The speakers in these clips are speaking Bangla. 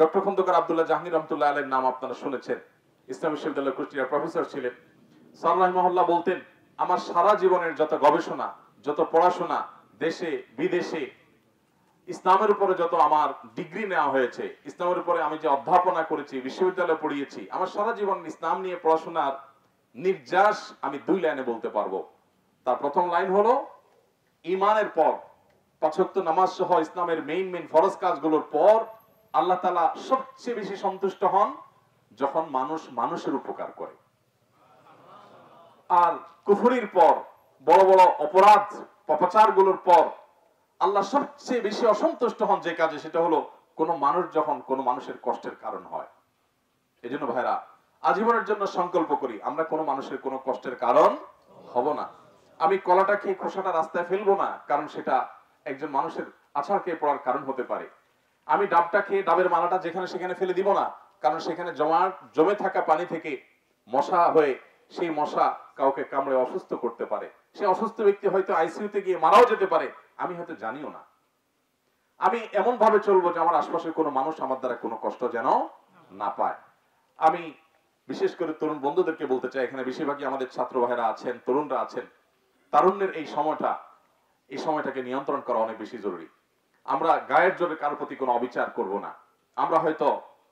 ডক্টর খন্দকার আবদুল্লাহ জাহাঙ্গীর রহমতুল্লাহ আলের নাম আপনারা শুনেছেন ইসলাম বিশ্ববিদ্যালয় কুষ্টিয়ার প্রফেসর ছিলেন সার মহল্লা বলতেন আমার সারা জীবনের যত গবেষণা যত পড়াশোনা দেশে বিদেশে ইসলামের উপরে যত আমার ডিগ্রি নেওয়া হয়েছে ইসলামের উপরে আমি যে অধ্যাপনা করেছি বিশ্ববিদ্যালয়ে পড়িয়েছি আমার সারা জীবন ইসলাম নিয়ে পড়াশোনার নির্যাস আমি দুই লাইনে বলতে পারবো তার প্রথম লাইন হলো ইমানের পর পাঁচত্ব নামাজ সহ ইসলামের মেইন মেইন ফরজ কাজগুলোর পর আল্লাহ তালা সবচেয়ে বেশি সন্তুষ্ট হন যখন মানুষ মানুষের উপকার করে আর কুফুরির পর বড় বড় অপরাধ পাপাচারগুলোর পর আল্লাহ সবচেয়ে বেশি অসন্তুষ্ট হন যে কাজে সেটা হলো কোনো মানুষ যখন কোনো মানুষের কষ্টের কারণ হয় এই জন্য ভাইরা আজীবনের জন্য সংকল্প করি আমরা কোনো মানুষের কোনো কষ্টের কারণ হব না আমি কলাটা খেয়ে খোসাটা রাস্তায় ফেলবো না কারণ সেটা একজন মানুষের আছাড় খেয়ে পড়ার কারণ হতে পারে আমি ডাবটা খেয়ে ডাবের মালাটা যেখানে সেখানে ফেলে দিব না কারণ সেখানে জমা জমে থাকা পানি থেকে মশা হয়ে সেই মশা কাউকে কামড়ে অসুস্থ করতে পারে সে অসুস্থ ব্যক্তি হয়তো আইসিইউতে গিয়ে মারাও যেতে পারে আমি হয়তো জানিও না আমি এমন ভাবে চলবো যে আমার আশপাশের কোনো মানুষ আমার দ্বারা কোনো কষ্ট যেন না পায় আমি বিশেষ করে তরুণ বন্ধুদেরকে বলতে চাই এখানে বেশিরভাগই আমাদের ছাত্র ভাইরা আছেন তরুণরা আছেন তারুণ্যের এই সময়টা এই সময়টাকে নিয়ন্ত্রণ করা অনেক বেশি জরুরি আমরা গায়ের জোরে কারো প্রতি কোনো অবিচার করব না আমরা হয়তো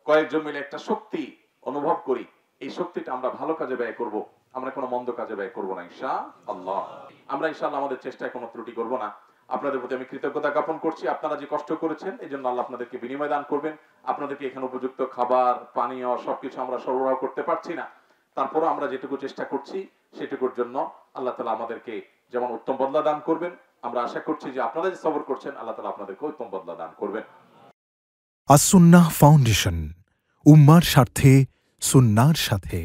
কয়েকজন মিলে একটা শক্তি অনুভব করি এই শক্তিটা আমরা ভালো কাজে ব্যয় করব আমরা কোনো মন্দ কাজে ব্যয় করব না ঈশা আল্লাহ আমরা ইনশাআল্লাহ আমাদের চেষ্টায় কোনো ত্রুটি করব না আপনাদের প্রতি আমি কৃতজ্ঞতা জ্ঞাপন করছি আপনারা যে কষ্ট করেছেন এই জন্য আল্লাহ আপনাদেরকে বিনিময় দান করবেন আপনাদেরকে এখানে উপযুক্ত খাবার পানীয় সবকিছু আমরা সরবরাহ করতে পারছি না তারপরও আমরা যেটুকু চেষ্টা করছি সেটুকুর জন্য আল্লাহ তালা আমাদেরকে যেমন উত্তম বদলা দান করবেন আমরা আশা করছি যে আপনারা যে সবর করছেন আল্লাহ তালা আপনাদেরকে উত্তম বদলা দান করবেন আসুন্না ফাউন্ডেশন উম্মার স্বার্থে সুন্নার সাথে